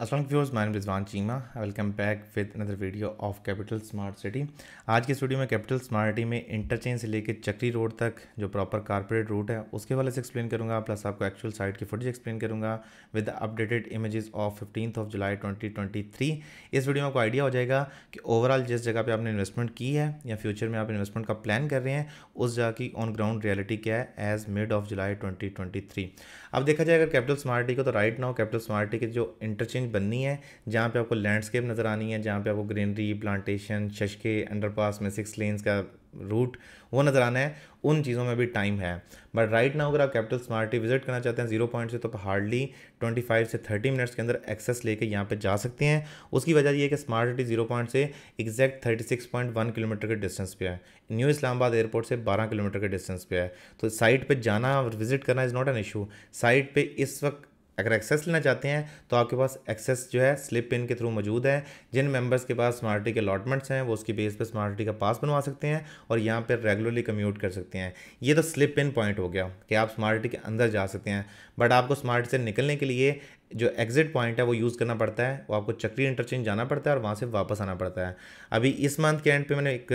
Aslam viewers माइन Rizwan Cheema welcome back with another video of capital smart city आज की studio में कैपिटल स्मार्ट सिटी में इंटरचेंज से लेकर चक्री रोड तक जो प्रॉपर कारपोरेट रूट है उसके वाले से एक्सप्लेन करूँगा प्लस आपको एक्चुअल साइट की फुटेज एक्सप्लेन करूँगा with updated images of fifteen of July twenty twenty three इस वीडियो में आपको आइडिया हो जाएगा कि ओवरऑल जिस जगह पर आपने इन्वेस्टमेंट की है या फ्यूचर में आप इन्वेस्टमेंट का प्लान कर रहे हैं उस जगह की ऑन ग्राउंड रियलिटी क्या है as mid of July twenty twenty three अब देखा जाए अगर कैपिटल स्मार्ट सिटी को तो right now capital smart city के जो इंटरचेंज कहीं बननी है जहाँ पे आपको लैंडस्केप नज़र आनी है जहाँ पे आपको ग्रीनरी प्लांटेशन शशके अंडरपास में सिक्स लेन्स का रूट वो नज़र आना है उन चीज़ों में भी टाइम है बट राइट नाउ अगर आप कैपिटल स्मार्टी विजिट करना चाहते हैं जीरो पॉइंट से तो हार्डली ट्वेंटी फाइव से थर्टी मिनट्स के अंदर एक्सेस लेके यहाँ पे जा सकते हैं उसकी वजह ये है कि स्मार्ट सिटी जीरो पॉइंट से exact thirty six point one kilometre के डिस्टेंस पे है न्यू इस्लामाबाद एयरपोर्ट से बारह किलोमीटर के डिस्टेंस पे है तो साइट पर जाना और विजिट करना is not an issue site पर इस वक्त अगर एक्सेस लेना चाहते हैं तो आपके पास एक्सेस जो है स्लिप पिन के थ्रू मौजूद है जिन मेंबर्स के पास स्मार्टी के अलॉटमेंट्स हैं वो उसकी बेस पर स्मार्टी का पास बनवा सकते हैं और यहाँ पर रेगुलरली कम्यूट कर सकते हैं ये तो स्लिप पिन पॉइंट हो गया कि आप स्मार्टी के अंदर जा सकते हैं बट आपको स्मार्ट से निकलने के लिए जो एग्जिट पॉइंट है वो यूज़ करना पड़ता है वो आपको चक्री इंटरचेंज जाना पड़ता है और वहाँ से वापस आना पड़ता है अभी इस मंथ के एंड पे मैंने एक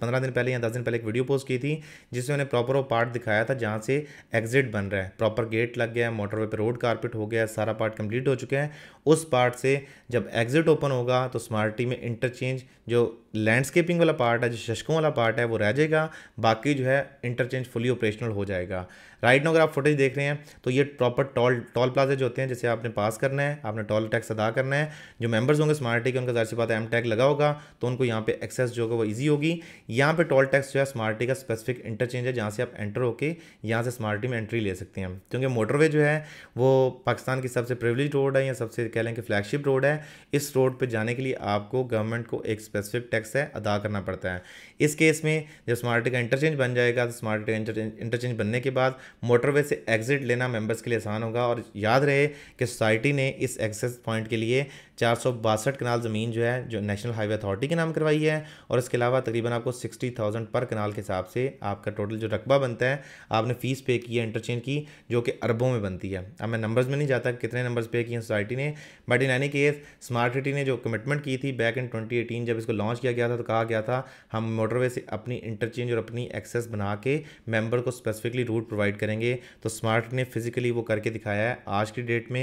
पंद्रह दिन पहले या दस दिन पहले एक वीडियो पोस्ट की थी जिसमें मैंने प्रॉपर वो पार्ट दिखाया था जहाँ से एग्जिट बन रहा है प्रॉपर गेट लग गया है मोटरवे पर रोड कारपेट हो गया सारा पार्ट कम्प्लीट हो चुका है उस पार्ट से जब एग्जिट ओपन होगा तो स्मार्टी में इंटरचेंज जो लैंडस्केपिंग वाला पार्ट है जो शशकों वाला पार्ट है वो रह जाएगा बाकी जो है इंटरचेंज फुली ऑपरेशनल हो जाएगा राइट अगर आप फुटेज देख रहे हैं तो ये प्रॉपर टॉल टॉल प्लाजे जो होते हैं जैसे आपने पास करना है आपने टॉल टैक्स अदा करना है जो मेंबर्स होंगे स्मार्ट के उनका जाहिर सी बात है एम टैग लगा होगा तो उनको यहाँ पे एक्सेस जो होगा वो ईजी होगी यहाँ पे टॉल टैक्स जो है स्मार्ट का स्पेसिफिक इंटरचेंज है जहाँ से आप एंटर होकर यहाँ से स्मार्ट में एंट्री ले सकते हैं क्योंकि मोटरवे जो है वो पाकिस्तान की सबसे प्रिवलेज रोड है या सबसे कह लें कि फ्लैगशिप रोड है इस रोड पर जाने के लिए आपको गवर्नमेंट को एक स्पेसिफिक टैक्स है अदा करना पड़ता है इस केस में जब स्मार्ट का इंटरचेंज बन जाएगा तो स्मार्ट का इंटरचेंज बनने के बाद मोटरवे से एग्जिट लेना मेंबर्स के लिए आसान होगा और याद रहे कि सोसाइटी ने इस एक्सेस पॉइंट के लिए चार सौ बासठ कनाल ज़मीन जो है जो नेशनल हाईवे अथॉरिटी के नाम करवाई है और इसके अलावा तकरीबन आपको सिक्सटी थाउजेंड पर कनाल के हिसाब से आपका टोटल जो रकबा बनता है आपने फ़ीस पे की है इंटरचेंज की जो कि अरबों में बनती है अब मैं नंबर्स में नहीं जाता कितने नंबर्स पे किए हैं सोसाइटी ने but in any case smart city ने जो कमिटमेंट की थी बैक इन ट्वेंटी एटीन जब इसको लॉन्च किया गया था तो कहा गया था हम मोटरवे से अपनी इंटरचेंज और अपनी एक्सेस बना के मेम्बर को स्पेसिफिकली रूट प्रोवाइड करेंगे तो स्मार्ट ने फिजिकली वो करके दिखाया है आज की डेट में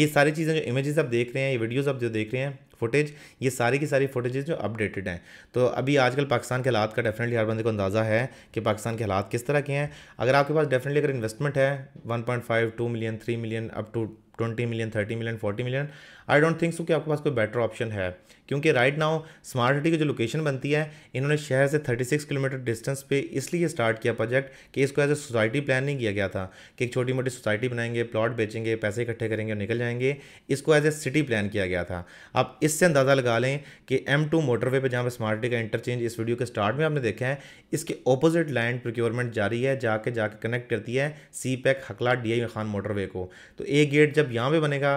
ये सारी चीज़ें जो इमेजेस आप देख रहे हैं ये वीडियोज़ आप जो देख रहे हैं फुटेज ये सारी की सारी फुटेज जो अपडेटेड हैं तो अभी आजकल पाकिस्तान के हालात का डेफिनेटली हर बंदे को अंदाज़ा है कि पाकिस्तान के हालात किस तरह के हैं अगर आपके पास डेफिनेटली अगर इन्वेस्टमेंट है one point million three million up to 20 million 30 million 40 million I don't think so कि आपके पास कोई बेटर ऑप्शन है क्योंकि राइट नाउ स्मार्ट सिटी की जो लोकेशन बनती है इन्होंने शहर से 36 किलोमीटर डिस्टेंस पे इसलिए स्टार्ट किया प्रोजेक्ट कि इसको एज ए सोसाइटी प्लान नहीं किया गया था कि एक छोटी मोटी सोसाइटी बनाएंगे प्लॉट बेचेंगे पैसे इकट्ठे करेंगे और निकल जाएंगे इसको एज ए सिटी प्लान किया गया था आप इससे अंदाज़ा लगा लें कि एम टू मोटरवे पर जहाँ पर स्मार्ट सिटी का इंटरचेंज इस वीडियो के स्टार्ट में आपने देखा है इसके ऑपोजिट लैंड प्रोक्योरमेंट जारी है जाके जाके कनेक्ट करती है CPEC Hakla D I Khan motorway को तो एक गेट जब यहाँ पर बनेगा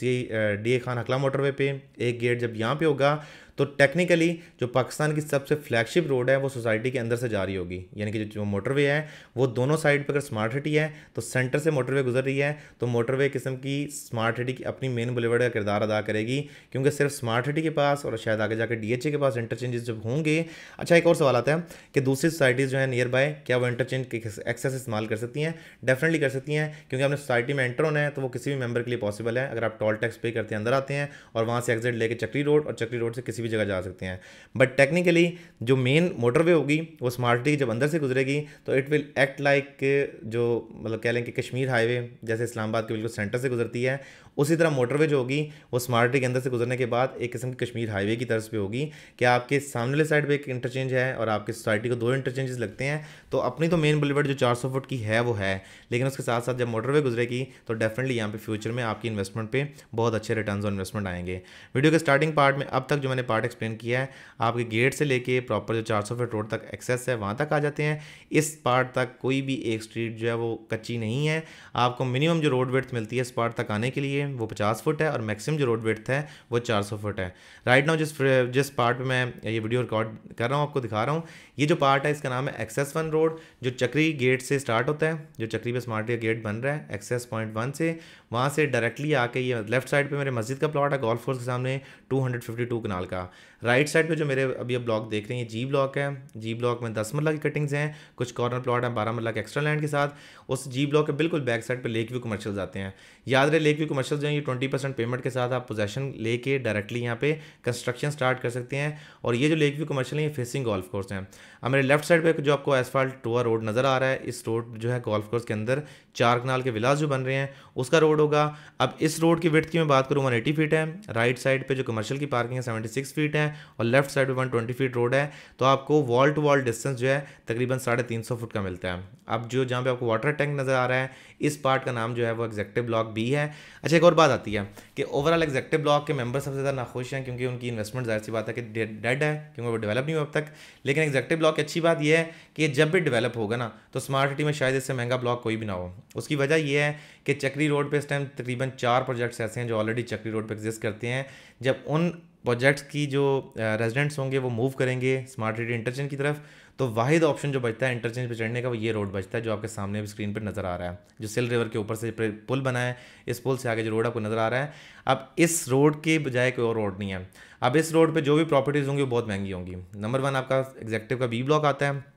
सी डी ये खान हकला मोटरवे पे एक गेट जब यहाँ पे होगा तो टेक्निकली जो पाकिस्तान की सबसे फ्लैगशिप रोड है वो सोसाइटी के अंदर से जा रही होगी यानी कि जो मोटरवे है वो दोनों साइड पर अगर स्मार्ट सिटी है तो सेंटर से मोटरवे गुजर रही है तो मोटरवे किस्म की स्मार्ट सिटी की अपनी मेन बुलेवर्ड का किरदार अदा करेगी क्योंकि सिर्फ स्मार्ट सिटी के पास और शायद आगे जाकर डी के पास इंटरचेंजेस जब होंगे अच्छा एक और सवाल आता है कि दूसरी सोसाइटीज़ जो है नियर बाय क्या वो इंटरचेंज एक्सेस इस्तेमाल कर सकती हैं डेफिनेटली कर सकती हैं क्योंकि आपने सोसाइटी में एंटर होना है तो वो किसी भी मेंबर के लिए पॉसिबल है अगर आप टोल टैक्स पे करते हैं अंदर आते हैं और वहाँ से एग्जिट लेके चक्री रोड और चक्री रोड से किसी किसी भी जगह जा सकते हैं बट टेक्निकली जो मेन मोटरवे होगी वो स्मार्ट सिटी जब अंदर से गुजरेगी तो इट विल एक्ट लाइक जो मतलब कह लें कि कश्मीर हाईवे जैसे इस्लामाबाद के बिल्कुल सेंटर से गुजरती है उसी तरह मोटरवे जो होगी वो स्मार्टी के अंदर से गुजरने के बाद एक किस्म की कश्मीर हाईवे की तरफ पे होगी कि आपके सामने वाले साइड पे एक इंटरचेंज है और आपकी सोसाइटी को दो इंटरचेंजेस लगते हैं तो अपनी तो मेन बुलेवर्ड जो 400 फुट की है वो है लेकिन उसके साथ साथ जब मोटरवे गुजरेगी तो डेफिनेटली यहाँ पर फ्यूचर में आपकी इन्वेस्टमेंट पर बहुत अच्छे रिटर्न और इन्वेस्टमेंट आएंगे वीडियो के स्टार्टिंग पार्ट में अब तक जो मैंने पार्ट एक्सप्लेन किया है आपके गेट से लेके प्रॉपर जो चार फुट रोड तक एक्सेस है वहाँ तक आ जाते हैं इस पार्ट तक कोई भी एक स्ट्रीट जो है वो कच्ची नहीं है आपको मिनिमम जो रोड वेट मिलती है इस पार्ट तक आने के लिए है वो पचास फुट है और मैक्सिमम जो रोड वेट है वो चार सौ फुट है राइट नाउ जिस जिस पार्ट पर मैं ये वीडियो रिकॉर्ड कर रहा हूँ आपको दिखा रहा हूँ ये जो पार्ट है इसका नाम है एक्सेस वन रोड जो चक्री गेट से स्टार्ट होता है जो चक्री पे स्मार्ट गेट बन रहा है एक्सेस पॉइंट वन से वहाँ से डायरेक्टली आके ये लेफ्ट साइड पर मेरे मस्जिद का प्लाट है गोल्फ कोर्स के सामने टू हंड्रेड फिफ्टी टू कनाल का राइट साइड पे जो मेरे अभी अब ब्लॉक देख रहे हैं जी ब्लॉक है जी ब्लॉक में दस मरला की कटिंग्स हैं कुछ कॉर्नर प्लॉट हैं बारह मरला के एक्स्ट्रा लैंड के साथ उस जी ब्लॉक के बिल्कुल बैक साइड पर लेक व्यू कमर्शियल आते हैं याद रहे लेक व्यू कमर्शल जो है ये ट्वेंटी परसेंट पेमेंट के साथ आप पोजेशन लेके डायरेक्टली यहाँ पे कंस्ट्रक्शन स्टार्ट कर सकते हैं और ये जो लेक व्यू कमर्शल है ये फेसिंग गोल्फ कोर्स हैं अब मेरे लेफ्ट साइड पर जो आपको एसफाल्ट टोआ रोड नज़र आ रहा है इस रोड जो है गोल्फ कोर्स के अंदर चार कनाल के विलास जो बन रहे हैं उसका रोड होगा अब इस रोड की विथ की मैं बात करूँ वन एटी फीट है राइट साइड पर जो कमर्शियल की पार्किंग है सेवेंटी सिक्स फीट है और लेफ्ट साइड पे वन ट्वेंटी फीट रोड है तो आपको वॉल टू वॉल डिस्टेंस जो है तकरीबन साढ़े तीन सौ फुट का मिलता है अब जो जहाँ पे आपको वाटर टैंक नज़र आ रहा है इस पार्ट का नाम जो है वो एग्जेक्टिव ब्लॉक बी है अच्छा एक और बात आती है कि ओवरऑल एग्जेक्टिव ब्लॉक के मेंबर सबसे ज़्यादा नाखुश हैं क्योंकि उनकी इन्वेस्टमेंट जाहिर सी बात है कि डेड है क्योंकि वो डेवलप नहीं हुआ अब तक लेकिन एग्जेक्टिव ब्लॉक की अच्छी बात यह है कि जब भी डेवलप होगा ना तो स्मार्ट सिटी में शायद इससे महंगा ब्लॉक कोई भी ना हो उसकी वजह यह है कि चक्री रोड पर इस टाइम तकरीबन चार प्रोजेक्ट्स ऐसे हैं जो ऑलरेडी चक्री रोड पर एग्जिस्ट करते हैं जब उन प्रोजेक्ट्स की जो रेजिडेंट्स होंगे वो मूव करेंगे स्मार्ट सिटी इंटरचेंज की तरफ तो वाहिद ऑप्शन जो बचता है इंटरचेंज पर चढ़ने का वो ये रोड बचता है जो आपके सामने भी स्क्रीन पर नज़र आ रहा है जो सिल रिवर के ऊपर से पुल बना है इस पुल से आगे जो रोड आपको नज़र आ रहा है अब इस रोड के बजाय कोई और रोड नहीं है अब इस रोड पर जो भी प्रॉपर्टीज़ होंगी वो बहुत महंगी होंगी नंबर वन आपका एग्जैक्टिव का बी ब्लॉक आता है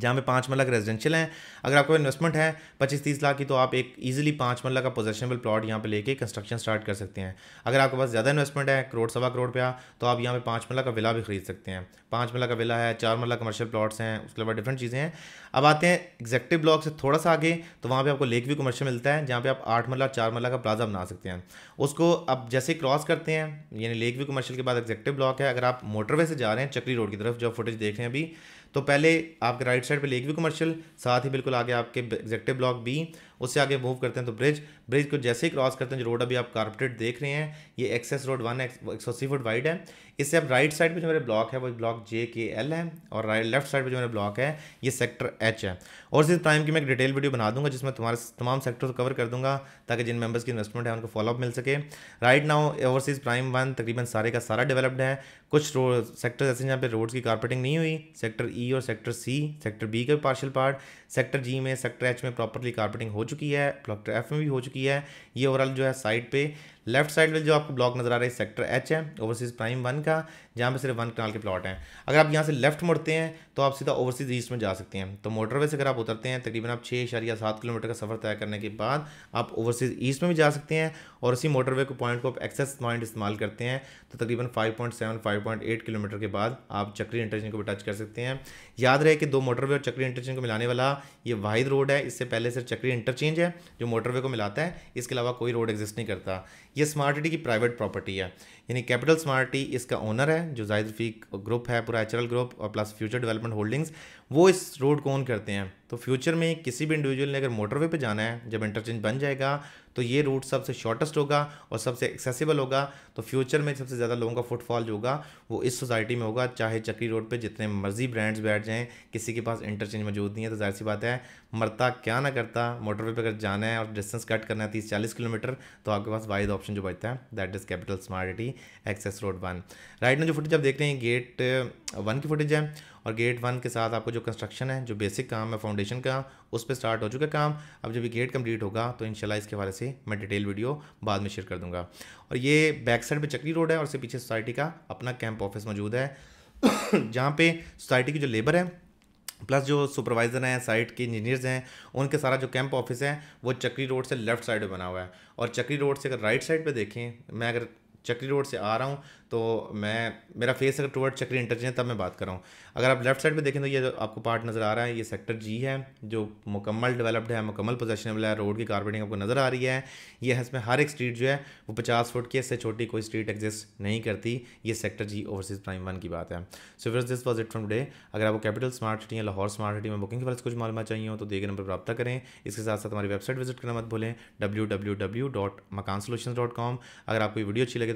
जहाँ पे पाँच मरला का रेजिडेंशियल है अगर आपको इन्वेस्टमेंट है पच्चीस तीस लाख की तो आप एक ईजिली पाँच मरला का पोजेशनेबल प्लॉट यहाँ पे लेके कंस्ट्रक्शन स्टार्ट कर सकते हैं अगर आपके पास ज़्यादा इन्वेस्टमेंट है करोड़ सवा करोड़ रुपया तो आप यहाँ पे पाँच मरला का विला भी खरीद सकते हैं पाँच मरला का विला है चार मरला कमर्शियल प्लाट्स हैं उसके अलावा डिफरेंट चीज़ें हैं अब आते हैं एग्जेक्टिव ब्लॉक से थोड़ा सा आगे तो वहाँ पर आपको लेक व्यू कमर्शियल मिलता है जहाँ पर आप आठ मरला चार मरला का प्लाजा बना सकते हैं उसको अब जैसे क्रॉस करते हैं यानी लेक व्यू कमर्शियल के बाद एग्जेक्टिव ब्लॉक है अगर आप मोटरवे से जा रहे हैं चक्री रोड की तरफ जो फुटेज देख रहे हैं अभी तो पहले आपके राइट साइड पे लेक व्यू कमर्शियल साथ ही बिल्कुल आगे आपके एग्जेक्टिव ब्लॉक बी उससे आगे मूव करते हैं तो ब्रिज ब्रिज को जैसे ही क्रॉस करते हैं जो रोड अभी आप कारपेटेड देख रहे हैं ये एक्सेस रोड वन एक सौ अस्सी फुट वाइड है इससे आप राइट साइड पर जो मेरे ब्लॉक है वो ब्लॉक जे के एल है और राइट लेफ्ट साइड पर जो मेरा ब्लॉक है ये सेक्टर एच है और इस प्राइम की मैं एक डिटेल वीडियो बना दूंगा जिसमें तुम्हारे तमाम सेक्टर को कवर कर दूंगा ताकि जिन मेंबर्स की इन्वेस्टमेंट है उनको फॉलोअप मिल सके right now overseas prime one तकरीबन सारे का सारा डेवलप्ड है कुछ रोड सेक्टर ऐसे जहाँ पे रोड्स की कारपेटिंग नहीं हुई सेक्टर ई e और सेक्टर सी सेक्टर बी का पार्शल पार्ट सेक्टर जी में सेक्टर एच में प्रॉपरली कार्पेटिंग हो चुकी है सेक्टर एफ में भी हो चुकी है ये ओवरऑल जो है साइड पे लेफ्ट साइड में जो आपको ब्लॉक नजर आ रहा है सेक्टर एच है ओवरसीज प्राइम वन का जहाँ पे सिर्फ वन कनाल के प्लॉट हैं अगर आप यहाँ से लेफ्ट मुड़ते हैं तो आप सीधा ओवरसीज ईस्ट में जा सकते हैं तो मोटरवे से अगर आप उतरते हैं तकरीबन आप छः या सात किलोमीटर का सफर तय करने के बाद आप ओवरसीज ईस्ट में भी जा सकते हैं और उसी मोटरवे को पॉइंट को आप एक्सेस पॉइंट इस्तेमाल करते हैं तो तकरीबन five point seven five point eight kilometre के बाद आप चक्री इंटरचेंज को भी टच कर सकते हैं याद रहे कि दो मोटरवे और चक्री इंटरचेंज को मिलाने वाला ये वाहिद रोड है इससे पहले सिर्फ चक्री इंटरचेंज है जो मोटरवे को मिलाता है इसके अलावा कोई रोड एग्जिस्ट नहीं करता ये स्मार्ट सिटी की प्राइवेट प्रॉपर्टी है यानी कैपिटल स्मार्ट सिटी इसका ओनर है जो जाहिद रफीक ग्रुप है पूरा एचरल ग्रुप और प्लस फ्यूचर डेवलपमेंट होल्डिंग्स वो इस रोड को ओन करते हैं तो फ्यूचर में किसी भी इंडिविजुअल ने अगर मोटरवे पे जाना है जब इंटरचेंज बन जाएगा तो ये रूट सबसे शॉर्टेस्ट होगा और सबसे एक्सेसिबल होगा तो फ्यूचर में सबसे ज़्यादा लोगों का फुटफॉल जो होगा वो इस सोसाइटी में होगा चाहे चक्री रोड पे जितने मर्जी ब्रांड्स बैठ जाएं किसी के पास इंटरचेंज मौजूद नहीं है तो जाहिर सी बात है मरता क्या ना करता मोटरवे पर अगर जाना है और डिस्टेंस कट करना है तीस चालीस किलोमीटर तो आपके पास वाइज ऑप्शन जो बचता है that is capital smart access road one right में जो फुटेज आप देख रहे हैं गेट वन की फुटेज है और गेट वन के साथ आपको जो कंस्ट्रक्शन है जो बेसिक काम है फाउंडेशन का उस पर स्टार्ट हो चुका काम अब जब ये गेट कंप्लीट होगा तो इनशाला इसके हवाले से मैं डिटेल वीडियो बाद में शेयर कर दूंगा और ये बैक साइड पर चक्री रोड है और उससे पीछे सोसाइटी का अपना कैंप ऑफिस मौजूद है जहाँ पे सोसाइटी की जो लेबर है प्लस जो सुपरवाइज़र हैं साइट के इंजीनियर्स हैं उनके सारा जो कैंप ऑफिस है वो चक्री रोड से लेफ्ट साइड पे बना हुआ है और चक्री रोड से अगर राइट साइड पे देखें मैं अगर चक्री रोड से आ रहा हूँ तो मैं मेरा फेस अगर टुवर्ड चक्री इंटरचेंज तब मैं बात कर रहा हूँ अगर आप लेफ्ट साइड पर देखें तो ये आपको पार्ट नज़र आ रहा है ये सेक्टर जी है जो मुकम्मल डेवलप्ड है मुकम्मल वाला है रोड की कारपेटिंग आपको नज़र आ रही है ये है इसमें हर एक स्ट्रीट जो है वो पचास फुट की इससे छोटी कोई स्ट्रीट एग्जिस्ट नहीं करती ये sector G overseas prime one की बात है सो फिर this was it from day अगर आपको कैपिटल स्मार्ट सिटी या लाहौर स्मार्ट सिटी में बुकिंग के बारे कुछ मालूम चाहिए हो तो देगे नंबर प्राप्त करें इसके साथ साथ हमारी वेबसाइट विजिट करना मत भूलें W W W dot Makaan solution dot com अगर आपको वीडियो अच्छी लगे